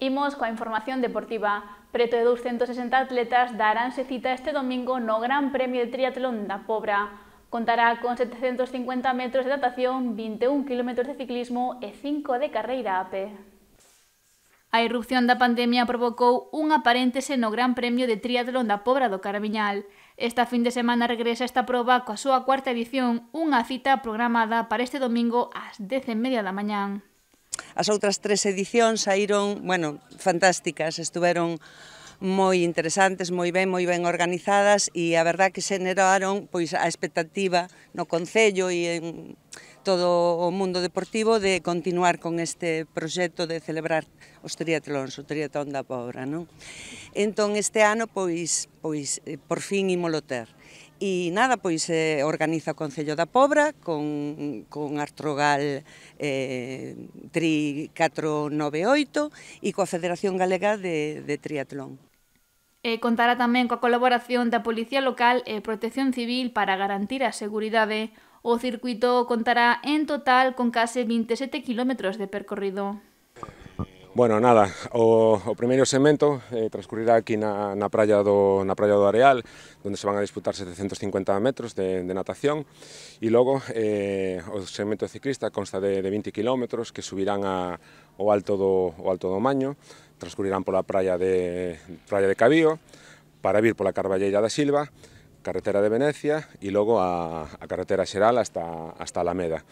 Imos coa información deportiva. Preto de 260 atletas daránse cita este domingo no Gran Premio de Triatlón da Pobra. Contará con 750 metros de natación, 21 km de ciclismo e 5 de carreira a pé. A irrupción da pandemia provocou unha paréntese no Gran Premio de Triatlón da Pobra do Carabiñal. Esta fin de semana regresa esta proba coa súa cuarta edición, unha cita programada para este domingo ás 10:30 da mañán. As outras tres edicións saíron, bueno, fantásticas, estuveron moi interesantes, moi ben, moi ben organizadas e a verdad que xeneraron pois a expectativa no Concello e en todo o mundo deportivo de continuar con este proxecto de celebrar os triatlóns, o triatlón da Pobra, non? Entón este ano pois pois eh, por fin imolo ter. E nada, pois eh, organiza o Concello da Pobra con, con Artrogal eh, 3498 e coa Federación Galega de, de Triatlón. E contará tamén coa colaboración da Policía Local e Protección Civil para garantir a seguridade. O circuito contará en total con case 27 km de percorrido. Bueno, nada, o, o primeiro segmento eh, transcurrirá aquí na, na, praia do, na praia do Areal, onde se van a disputar 750 metros de, de natación, e logo eh, o segmento ciclista consta de, de 20 km que subirán a, ao alto do, o alto do Maño, transcurrirán pola praia de, praia de Cabío, para vir pola Carballeira da Silva, carretera de Venecia e logo a, a carretera xeral hasta, hasta Alameda.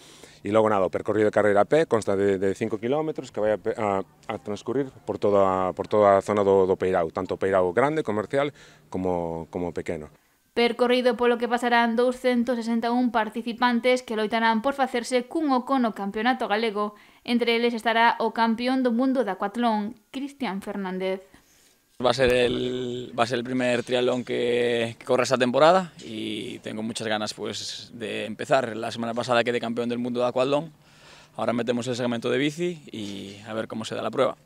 E logo nada, o percorrido de carreira a pé consta de, de 5 km que vai a, a, a transcurrir por toda, por toda a zona do, do Peirau, tanto o grande, comercial, como, como pequeno. Percorrido polo que pasarán 261 participantes que loitarán por facerse cun oco no campeonato galego. Entre eles estará o campeón do mundo da cuatlón, Cristian Fernández. Va a ser el, va a ser el primer triatlón que, que corra esta temporada y tengo muchas ganas pues, de empezar. La semana pasada quedé campeón del mundo de Aqualdón, ahora metemos el segmento de bici y a ver cómo se da la prueba.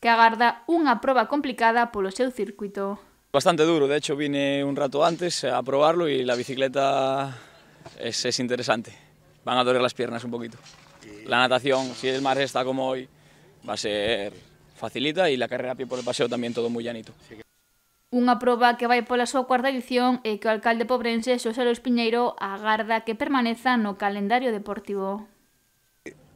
Que agarda una prueba complicada por los seu circuito. Bastante duro, de hecho vine un rato antes a probarlo y la bicicleta es, es interesante. Van a doler las piernas un poquito. La natación, si el mar está como hoy, va a ser facilita e la carrera a pie por el paseo tamén todo moi llanito. Unha proba que vai pola súa cuarta edición e que o alcalde pobrense Xosé Luis Piñeiro agarda que permaneza no calendario deportivo.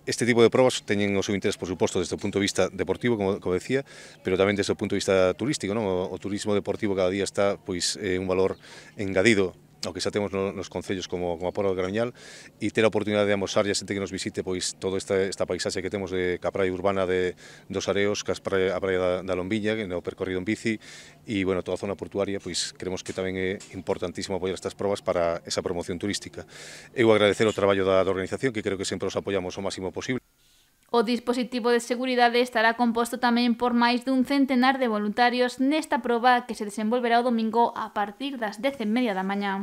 Este tipo de probas teñen o seu interés, por suposto, desde o punto de vista deportivo, como, como decía, pero tamén desde o punto de vista turístico. Non? O, o turismo deportivo cada día está pois, eh, un valor engadido o que xa temos nos concellos como, como a Pora do Graviñal e ter a oportunidade de amosar e a xente que nos visite pois todo esta, esta paisaxe que temos de Capraia urbana de dos Areos, cas praia, a praia da, da Lombiña, que no percorrido en bici e bueno, toda a zona portuaria, pois creemos que tamén é importantísimo apoiar estas probas para esa promoción turística. Eu agradecer o traballo da, da organización que creo que sempre os apoiamos o máximo posible O dispositivo de seguridade estará composto tamén por máis dun centenar de voluntarios nesta proba que se desenvolverá o domingo a partir das 10 da mañá.